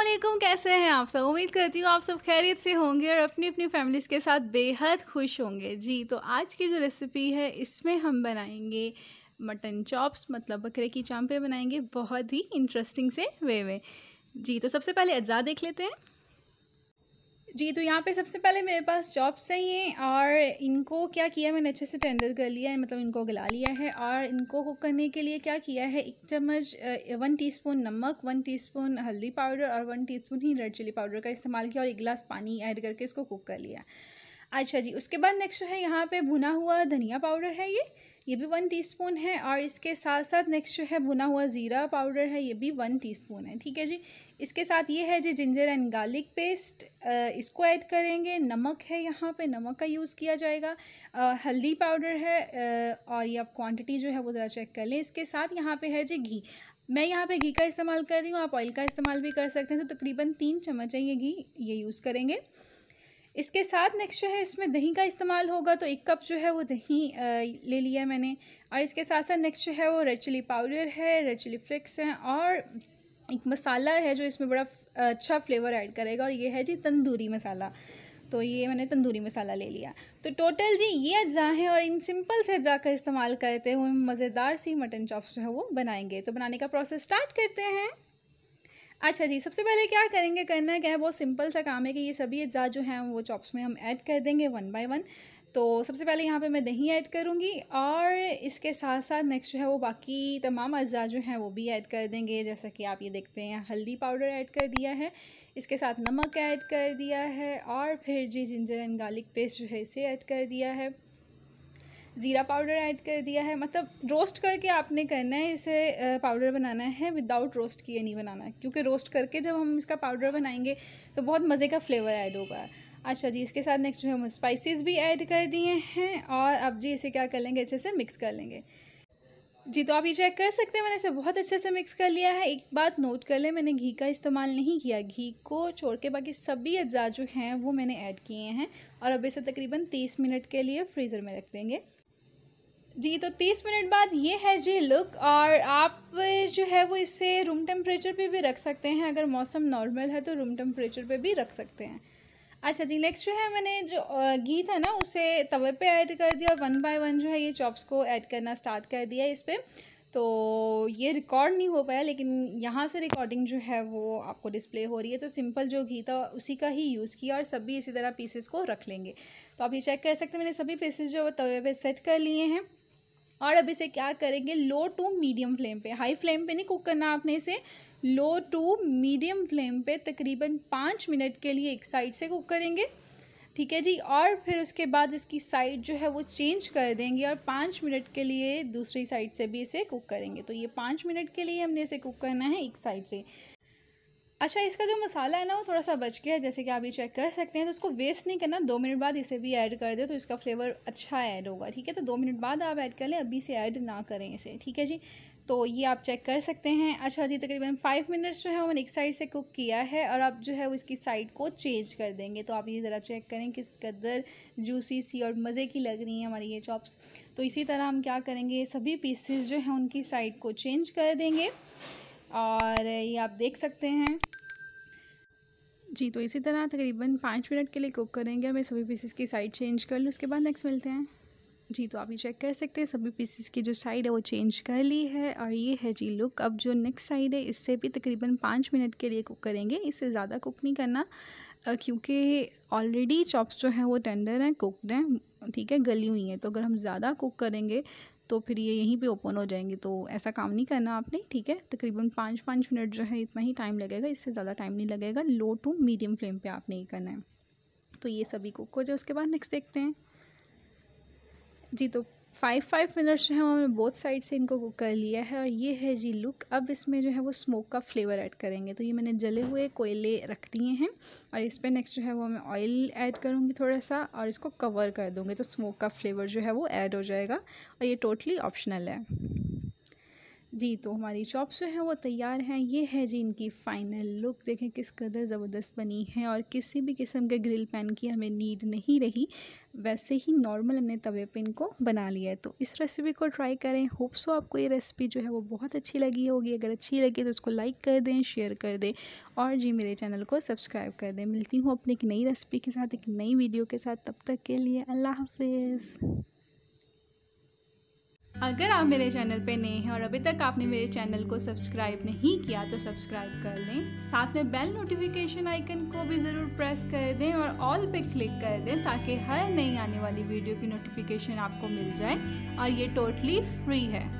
असलम कैसे हैं आप सब उम्मीद करती हूँ आप सब खैरियत से होंगे और अपनी अपनी फैमिलीज़ के साथ बेहद खुश होंगे जी तो आज की जो रेसिपी है इसमें हम बनाएंगे मटन चॉप्स मतलब बकरे की चांपे बनाएंगे बहुत ही इंटरेस्टिंग से वे वे जी तो सबसे पहले अज्जा देख लेते हैं जी तो यहाँ पे सबसे पहले मेरे पास चॉप्स चाहिए और इनको क्या किया मैंने अच्छे से टेंडर कर लिया है मतलब इनको गला लिया है और इनको कुक करने के लिए क्या किया है एक चम्मच वन टीस्पून नमक वन टीस्पून हल्दी पाउडर और वन टीस्पून ही रेड चिली पाउडर का इस्तेमाल किया और एक गिलास पानी ऐड करके इसको कुक कर लिया अच्छा जी उसके बाद नेक्स्ट जो है यहाँ पर भुना हुआ धनिया पाउडर है ये ये भी वन टीस्पून है और इसके साथ साथ नेक्स्ट जो है भुना हुआ ज़ीरा पाउडर है ये भी वन टीस्पून है ठीक है जी इसके साथ ये है जी जिंजर एंड गार्लिक पेस्ट इसको ऐड करेंगे नमक है यहाँ पे नमक का यूज़ किया जाएगा हल्दी पाउडर है और ये आप क्वांटिटी जो है वो ज़रा चेक कर लें इसके साथ यहाँ पर है जी घी मैं यहाँ पर घी का इस्तेमाल कर रही हूँ आप ऑयल का इस्तेमाल भी कर सकते हैं तो तकरीबन तीन चम्मच है ये घी ये यूज़ करेंगे इसके साथ नेक्स्ट जो है इसमें दही का इस्तेमाल होगा तो एक कप जो है वो दही ले लिया मैंने और इसके साथ साथ नेक्स्ट जो है वो रेड चिली पाउडर है रेड चिली फ्लेक्स हैं और एक मसाला है जो इसमें बड़ा अच्छा फ्लेवर ऐड करेगा और ये है जी तंदूरी मसाला तो ये मैंने तंदूरी मसाला ले लिया तो टोटल जी ये अज्जा हैं और इन सिंपल से अज्जा का इस्तेमाल करते हुए मज़ेदार सी मटन चॉप्स जो है वो बनाएंगे तो बनाने का प्रोसेस स्टार्ट करते हैं अच्छा जी सबसे पहले क्या करेंगे करना क्या है बहुत सिंपल सा काम है कि ये सभी अज्जा जो हैं वो चॉप्स में हम ऐड कर देंगे वन बाय वन तो सबसे पहले यहाँ पे मैं दही ऐड करूँगी और इसके साथ साथ नेक्स्ट जो है वो बाकी तमाम अज्जा जो हैं वो भी ऐड कर देंगे जैसा कि आप ये देखते हैं हल्दी पाउडर ऐड कर दिया है इसके साथ नमक ऐड कर दिया है और फिर जी जिंजर एंड गार्लिक पेस्ट जो है इसे ऐड कर दिया है ज़ीरा पाउडर ऐड कर दिया है मतलब रोस्ट करके आपने करना है इसे पाउडर बनाना है विदाउट रोस्ट किए नहीं बनाना है क्योंकि रोस्ट करके जब हम इसका पाउडर बनाएंगे तो बहुत मज़े का फ्लेवर ऐड होगा अच्छा जी इसके साथ नेक्स्ट जो है हम स्पाइसेस भी ऐड कर दिए हैं और अब जी इसे क्या कर लेंगे अच्छे से मिक्स कर लेंगे जी तो आप ये चेक कर सकते हैं मैंने इसे बहुत अच्छे से मिक्स कर लिया है एक बात नोट कर लें मैंने घी का इस्तेमाल नहीं किया घी को छोड़ के बाकी सभी अज्जा जो हैं वो मैंने ऐड किए हैं और अब इसे तकरीबन तीस मिनट के लिए फ्रीज़र में रख देंगे जी तो तीस मिनट बाद ये है जी लुक और आप जो है वो इसे रूम टेम्परेचर पे भी रख सकते हैं अगर मौसम नॉर्मल है तो रूम टेम्परेचर पे भी रख सकते हैं अच्छा जी नेक्स्ट जो है मैंने जो घी था ना उसे तवे पे ऐड कर दिया वन बाय वन जो है ये चॉप्स को ऐड करना स्टार्ट कर दिया इस पर तो ये रिकॉर्ड नहीं हो पाया लेकिन यहाँ से रिकॉर्डिंग जो है वो आपको डिस्प्ले हो रही है तो सिंपल जो घी था उसी का ही यूज़ किया और सभी इसी तरह पीसेस को रख लेंगे तो आप ये चेक कर सकते हैं मैंने सभी पीसेस जो है वो तवे पे सेट कर लिए हैं और अब इसे क्या करेंगे लो टू मीडियम फ्लेम पे हाई फ्लेम पे नहीं कुक करना आपने इसे लो टू मीडियम फ्लेम पे तकरीबन पाँच मिनट के लिए एक साइड से कुक करेंगे ठीक है जी और फिर उसके बाद इसकी साइड जो है वो चेंज कर देंगे और पाँच मिनट के लिए दूसरी साइड से भी इसे कुक करेंगे तो ये पाँच मिनट के लिए हमने इसे कुक करना है एक साइड से अच्छा इसका जो मसाला है ना वो थोड़ा सा बच गया है जैसे कि आप ये चेक कर सकते हैं तो उसको वेस्ट नहीं करना दो मिनट बाद इसे भी ऐड कर दे तो इसका फ्लेवर अच्छा ऐड होगा ठीक है तो दो मिनट बाद आप ऐड कर लें अभी से ऐड ना करें इसे ठीक है जी तो ये आप चेक कर सकते हैं अच्छा जी तकरीबन फाइव मिनट्स जो है मैंने एक साइड से कुक किया है और आप जो है वो इसकी साइड को चेंज कर देंगे तो आप ये ज़रा चेक करें किस कदर जूसी सी और मज़े की लग रही हैं हमारी ये चॉप्स तो इसी तरह हम क्या करेंगे सभी पीसेस जो हैं उनकी साइड को चेंज कर देंगे और ये आप देख सकते हैं जी तो इसी तरह तकरीबन पाँच मिनट के लिए कुक करेंगे मैं सभी पीसेस की साइड चेंज कर लूँ उसके बाद नेक्स्ट मिलते हैं जी तो आप ये चेक कर सकते हैं सभी पीसेस की जो साइड है वो चेंज कर ली है और ये है जी लुक अब जो नेक्स्ट साइड है इससे भी तकरीबन पाँच मिनट के लिए कुक करेंगे इससे ज़्यादा कुक नहीं करना क्योंकि ऑलरेडी चॉप्स जो हैं वो टेंडर हैं कुकड हैं ठीक है गली हुई हैं तो अगर हम ज़्यादा कुक करेंगे तो फिर ये यहीं पे ओपन हो जाएंगे तो ऐसा काम नहीं करना आपने ठीक है तकरीबन पाँच पाँच मिनट जो है इतना ही टाइम लगेगा इससे ज़्यादा टाइम नहीं लगेगा लो टू मीडियम फ्लेम पर आपने ये करना है तो ये सभी कुक हो जाए उसके बाद नेक्स्ट देखते हैं जी तो फाइव फाइव मिनट्स जो है वो हमने बोथ साइड से इनको कुक कर लिया है और ये है जी लुक अब इसमें जो है वो स्मोक का फ्लेवर ऐड करेंगे तो ये मैंने जले हुए कोयले रख दिए हैं और इस पर नेक्स्ट जो है वो मैं ऑयल ऐड करूँगी थोड़ा सा और इसको कवर कर दूँगी तो स्मोक का फ्लेवर जो है वो ऐड हो जाएगा और ये टोटली ऑप्शनल है जी तो हमारी चॉप्स जो हैं वो तैयार हैं ये है जी इनकी फ़ाइनल लुक देखें किस कदर ज़बरदस्त बनी है और किसी भी किस्म के ग्रिल पैन की हमें नीड नहीं रही वैसे ही नॉर्मल हमने तवे पे इनको बना लिया है तो इस रेसिपी को ट्राई करें होप सो आपको ये रेसिपी जो है वो बहुत अच्छी लगी होगी अगर अच्छी लगी तो उसको लाइक कर दें शेयर कर दें और जी मेरे चैनल को सब्सक्राइब कर दें मिलती हूँ अपनी एक नई रेसिपी के साथ एक नई वीडियो के साथ तब तक के लिए अल्लाह हाफिज़ अगर आप मेरे चैनल पे नए हैं और अभी तक आपने मेरे चैनल को सब्सक्राइब नहीं किया तो सब्सक्राइब कर लें साथ में बेल नोटिफिकेशन आइकन को भी ज़रूर प्रेस कर दें और ऑल पे क्लिक कर दें ताकि हर नई आने वाली वीडियो की नोटिफिकेशन आपको मिल जाए और ये टोटली फ्री है